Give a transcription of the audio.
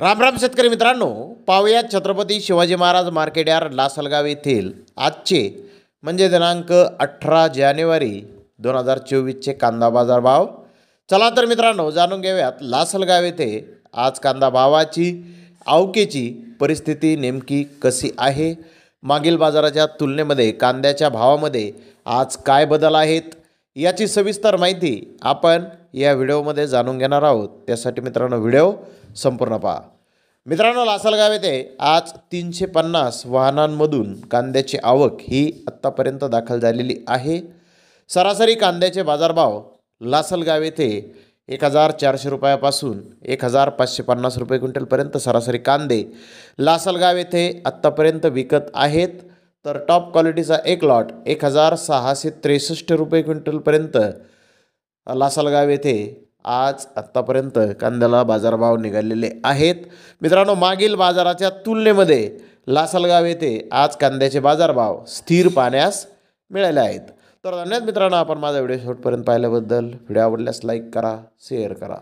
रामराम शेतकरी मित्रांनो पाहुयात छत्रपती शिवाजी महाराज मार्केट यार्ड लासलगाव येथील आजचे म्हणजे दिनांक अठरा जानेवारी दोन हजार चोवीसचे कांदा बाजार भाव चला तर मित्रांनो जाणून घेऊयात लासलगाव येथे आज कांदा भावाची आवकेची परिस्थिती नेमकी कशी आहे मागील बाजाराच्या तुलनेमध्ये कांद्याच्या भावामध्ये आज काय बदल आहेत याची सविस्तर माहिती आपण या व्हिडिओमध्ये जाणून घेणार आहोत त्यासाठी मित्रांनो व्हिडिओ संपूर्ण पहा मित्रांनो लासलगाव येथे आज तीनशे पन्नास वाहनांमधून कांद्याची आवक ही आत्तापर्यंत दाखल झालेली आहे सरासरी कांद्याचे बाजारभाव लासलगाव येथे एक हजार चारशे रुपयापासून एक हजार पाचशे पन्नास रुपये क्विंटलपर्यंत सरासरी कांदे लासलगाव येथे आत्तापर्यंत विकत आहेत तर टॉप क्वालिटीचा एक लॉट एक हजार सहाशे त्रेसष्ट रुपये क्विंटलपर्यंत लासलगाव येथे आज आत्तापर्यंत कांद्याला बाजारभाव निघालेले आहेत मित्रांनो मागील बाजाराच्या तुलनेमध्ये लासलगाव येथे आज कांद्याचे बाजारभाव स्थिर पाण्यास मिळाले आहेत तर धन्यवाद मित्रांनो आपण माझा व्हिडिओ शेवटपर्यंत पाहिल्याबद्दल व्हिडिओ आवडल्यास लाईक करा शेअर करा